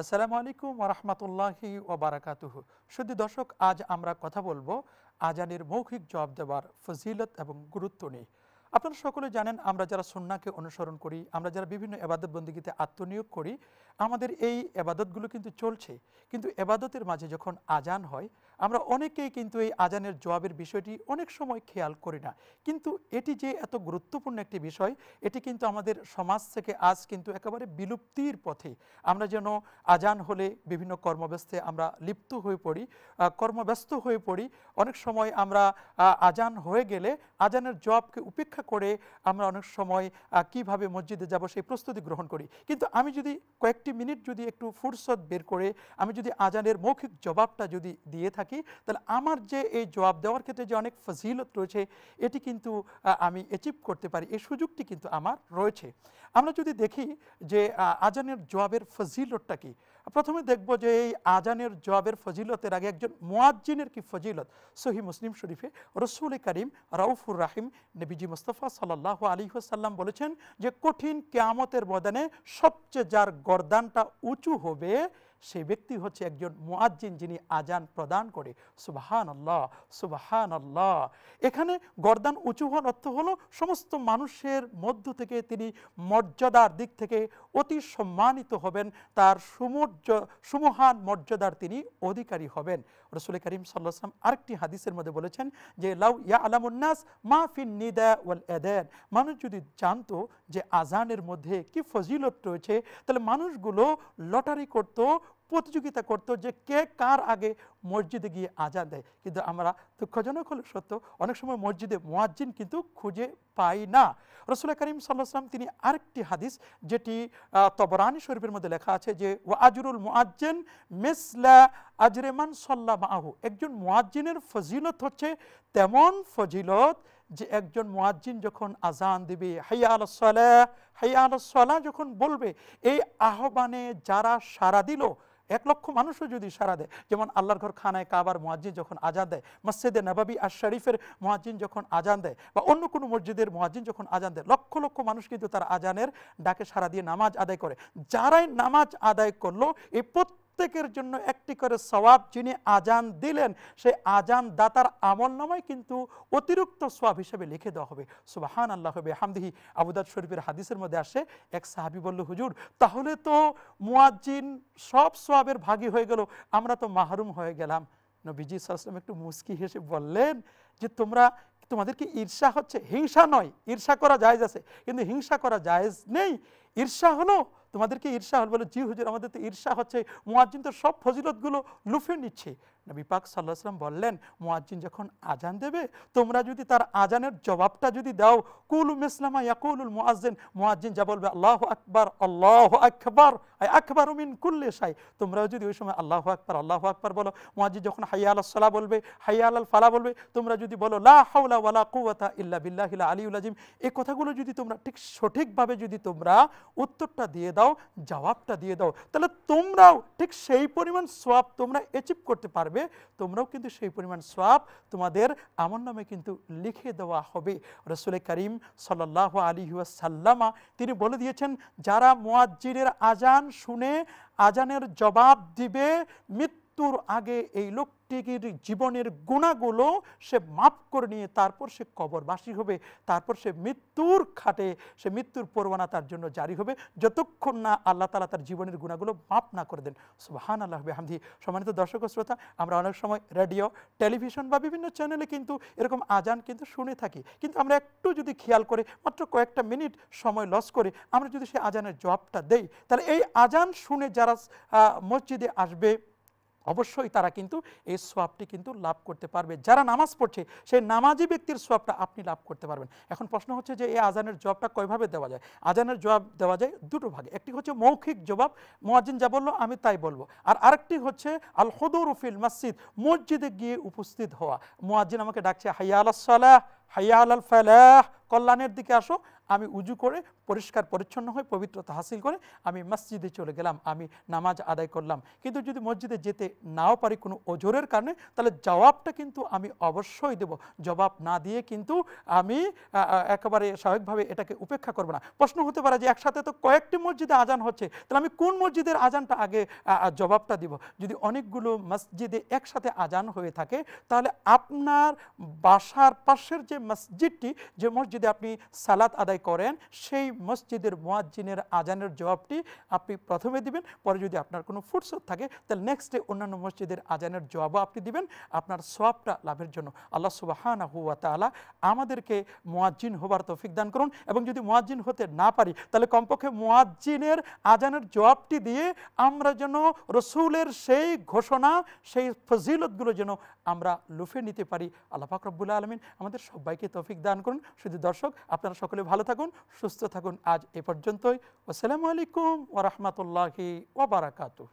আসসালামু আলাইকুম রহমতুল্লাহি ওবরাকাতুহ শুধু দর্শক আজ আমরা কথা বলবো আজানের মৌখিক জবাব দেওয়ার ফজিলত এবং গুরুত্ব নিয়ে আপনারা সকলে জানেন আমরা যারা সন্নাকে অনুসরণ করি আমরা যারা বিভিন্ন এবাদত বন্দীগীতে আত্মনিয়োগ করি আমাদের এই এবাদতগুলো কিন্তু চলছে কিন্তু এবাদতের মাঝে যখন আজান হয় আমরা অনেকেই কিন্তু এই আজানের জবাবের বিষয়টি অনেক সময় খেয়াল করি না কিন্তু এটি যে এত গুরুত্বপূর্ণ একটি বিষয় এটি কিন্তু আমাদের সমাজ থেকে আজ কিন্তু একেবারে বিলুপ্তির পথে আমরা যেন আজান হলে বিভিন্ন কর্মব্যস্তে আমরা লিপ্ত হয়ে পড়ি কর্মব্যস্ত হয়ে পড়ি অনেক সময় আমরা আজান হয়ে গেলে আজানের জবাবকে উপেক্ষা করে আমরা অনেক সময় কিভাবে মসজিদে যাব সেই প্রস্তুতি গ্রহণ করি কিন্তু আমি যদি কয়েকটি মিনিট যদি একটু ফুরসত বের করে আমি যদি আজানের মৌখিক জবাবটা যদি দিয়ে থাকি থাকি তাহলে আমার যে এই জবাব দেওয়ার ক্ষেত্রে যে অনেক ফজিলত রয়েছে এটি কিন্তু আমি অ্যাচিভ করতে পারি এই সুযোগটি কিন্তু আমার রয়েছে আমরা যদি দেখি যে আজানের জবাবের ফজিলতটা কি প্রথমে দেখব যে এই আজানের জবাবের ফজিলতের আগে একজন মোয়াজ্জিনের কি ফজিলত সহি মুসলিম শরীফে রসুল করিম রাউফুর রাহিম নবীজি মুস্তফা সাল্লাহ আলী সাল্লাম বলেছেন যে কঠিন কেয়ামতের বদানে সবচেয়ে যার গরদানটা উঁচু হবে সেই ব্যক্তি হচ্ছে একজন মুয়াজ্জিন যিনি আজান প্রদান করে সুবাহান আল্লাহ সুবাহান আল্লাহ এখানে গর্দান উঁচু হওয়ার অর্থ হলো সমস্ত মানুষের মধ্য থেকে তিনি মর্যাদার দিক থেকে অতি সম্মানিত হবেন তার সুমর্য সুমহান মর্যাদার তিনি অধিকারী হবেন রসুল করিম সাল্লাহাম আরেকটি হাদিসের মধ্যে বলেছেন যে লাউ ইয়া আলামুন্নাস মা ফিন নিদা ওয়াল এদেন মানুষ যদি জানতো যে আজানের মধ্যে কি ফজিলত রয়েছে তাহলে মানুষগুলো লটারি করতো প্রতিযোগিতা করত যে কে কার আগে মসজিদে গিয়ে আজান দেয় কিন্তু আমরা দুঃখজনক হলো সত্য অনেক সময় মসজিদে মোয়াজ্জিন কিন্তু খুঁজে পাই না রসুল করিম সাল্লাহাম তিনি আরেকটি হাদিস যেটি তবরানি শরীফের মধ্যে লেখা আছে যে ও আজরুল মোয়াজ্জেন মিসলা আজরেমান সাল্লা মাহু একজন মোয়াজ্জিনের ফজিলত হচ্ছে তেমন ফজিলত যে একজন মোয়াজ্জিন যখন আজান দিবে হাইয়া আলসালাহ হাইয়া আলসালাহ যখন বলবে এই আহ্বানে যারা সারা দিল এক লক্ষ মানুষও যদি সারা দেয় যেমন আল্লাহর ঘর খানায় কাবার মোয়াজ্জিন যখন আজান দেয় মসজিদে নবাবি আর শরীফের মহাজিন যখন আজান দেয় বা অন্য কোনো মসজিদের মহাজিন যখন আজান দেয় লক্ষ লক্ষ মানুষ কিন্তু তার আজানের ডাকে সারা দিয়ে নামাজ আদায় করে যারাই নামাজ আদায় করলো এই প্রত্যেক প্রত্যেকের জন্য একটি করে সবাব যিনি আজান দিলেন সেই আজান দাতার আমল নামায় কিন্তু অতিরিক্ত সবাব হিসেবে লিখে দেওয়া হবে সুবাহান আল্লাহ হবে হামদিহি আবুদার শরীফের হাদিসের মধ্যে আসে এক সাহাবি বলল হুজুর তাহলে তো মুয়াজ্জিন সব সবাবের ভাগী হয়ে গেল আমরা তো মাহরুম হয়ে গেলাম নবীজি সালাম একটু মুস্কি হেসে বললেন যে তোমরা তোমাদেরকে ঈর্ষা হচ্ছে হিংসা নয় ঈর্ষা করা জায়েজ আছে কিন্তু হিংসা করা জায়েজ নেই ঈর্ষা হলো তোমাদেরকে ঈর্ষা হল বলে জি হুজুর আমাদের তো ঈর্ষা হচ্ছে মোয়াজ্জিন তো সব ফজিলতগুলো লুফে নিচ্ছে নবী পাক সাল্লাহ সাল্লাম বললেন মোয়াজ্জিন যখন আজান দেবে তোমরা যদি তার আজানের জবাবটা যদি দাও কুল ইসলামা ইয়াকুলুল মোয়াজ্জিন মোয়াজ্জিন যা বলবে আল্লাহ আকবার আল্লাহ আই আকবার উমিন কুল্লে সাই তোমরাও যদি ওই সময় আল্লাহ আকবার আল্লাহ আকবার বলো মোয়াজ্জিন যখন হাইয়া আল্লাহ সালা বলবে হাইয়া আল ফালা বলবে তোমরা যদি বলো লা হাওলা ওয়ালা কুওয়াতা ইল্লা বিল্লাহিলা আলী উলাজিম এই কথাগুলো যদি তোমরা ঠিক সঠিকভাবে যদি তোমরা উত্তরটা দিয়ে দাও জবাবটা দিয়ে দাও তাহলে তোমরাও ঠিক সেই পরিমাণ সোয়াব তোমরা অ্যাচিভ করতে পারবে তোমরাও কিন্তু সেই পরিমাণ সোয়াব তোমাদের আমার নামে কিন্তু লিখে দেওয়া হবে রসুল করিম সাল্লাহ আলী সাল্লামা তিনি বলে দিয়েছেন যারা মোয়াজ্জিরের আজান শুনে আজানের জবাব দিবে মৃত্যু মৃত্যুর আগে এই লোকটির জীবনের গুণাগুলো সে মাফ করে নিয়ে তারপর সে কবরবাসী হবে তারপর সে মৃত্যুর খাটে সে মৃত্যুর পরোয়ানা তার জন্য জারি হবে যতক্ষণ না আল্লাহ তালা তার জীবনের গুণাগুলো মাফ না করে দেন সুবাহান আল্লাহ হামদি সম্মানিত দর্শক শ্রোতা আমরা অনেক সময় রেডিও টেলিভিশন বা বিভিন্ন চ্যানেলে কিন্তু এরকম আজান কিন্তু শুনে থাকি কিন্তু আমরা একটু যদি খেয়াল করে মাত্র কয়েকটা মিনিট সময় লস করে আমরা যদি সে আজানের জবাবটা দেই তাহলে এই আজান শুনে যারা মসজিদে আসবে অবশ্যই তারা কিন্তু এই সোয়াবটি কিন্তু লাভ করতে পারবে যারা নামাজ পড়ছে সেই নামাজি ব্যক্তির সোয়াবটা আপনি লাভ করতে পারবেন এখন প্রশ্ন হচ্ছে যে এই আজানের জবাবটা কয়ভাবে দেওয়া যায় আজানের জবাব দেওয়া যায় দুটো ভাগে একটি হচ্ছে মৌখিক জবাব মোয়াজিন যা বললো আমি তাই বলবো আর আরেকটি হচ্ছে আল হদুর মসজিদ মসজিদে গিয়ে উপস্থিত হওয়া মোয়াজিন আমাকে ডাকছে হাইয়া আলাহ হাইয়া আল ফালাহ কল্যাণের দিকে আসো আমি উজু করে পরিষ্কার পরিচ্ছন্ন হয়ে পবিত্রতা হাসিল করে আমি মসজিদে চলে গেলাম আমি নামাজ আদায় করলাম কিন্তু যদি মসজিদে যেতে নাও পারি কোনো ওজোরের কারণে তাহলে জবাবটা কিন্তু আমি অবশ্যই দেব জবাব না দিয়ে কিন্তু আমি একেবারে স্বাভাবিকভাবে এটাকে উপেক্ষা করব না প্রশ্ন হতে পারে যে একসাথে তো কয়েকটি মসজিদে আজান হচ্ছে তাহলে আমি কোন মসজিদের আজানটা আগে জবাবটা দিব যদি অনেকগুলো মসজিদে একসাথে আজান হয়ে থাকে তাহলে আপনার বাসার পাশের যে মসজিদটি যে মসজিদে আপনি সালাত আদায় করেন সেই মসজিদের মোয়াজ্জিনের আজানের জবাবটি আপনি প্রথমে দিবেন পরে যদি আপনার কোনো ফুরসত থাকে তাহলে নেক্সট ডে অন্যান্য মসজিদের আজানের জবাবও আপনি দিবেন আপনার সবটা লাভের জন্য আল্লাহ সুবাহানা হুয়া তালা আমাদেরকে মোয়াজ্জিন হবার তৌফিক দান করুন এবং যদি মোয়াজ্জিন হতে না পারি তাহলে কমপক্ষে মোয়াজ্জিনের আজানের জবাবটি দিয়ে আমরা যেন রসুলের সেই ঘোষণা সেই ফজিলতগুলো যেন আমরা লুফে নিতে পারি আল্লাহ ফাকরবুল্লা আলমিন আমাদের সবাই সবাইকে তৌফিক দান করুন শুধু দর্শক আপনারা সকলে ভালো থাকুন সুস্থ থাকুন আজ এ পর্যন্তই আসসালামু আলাইকুম ওরহমতুল্লাহি ওবরাকাতু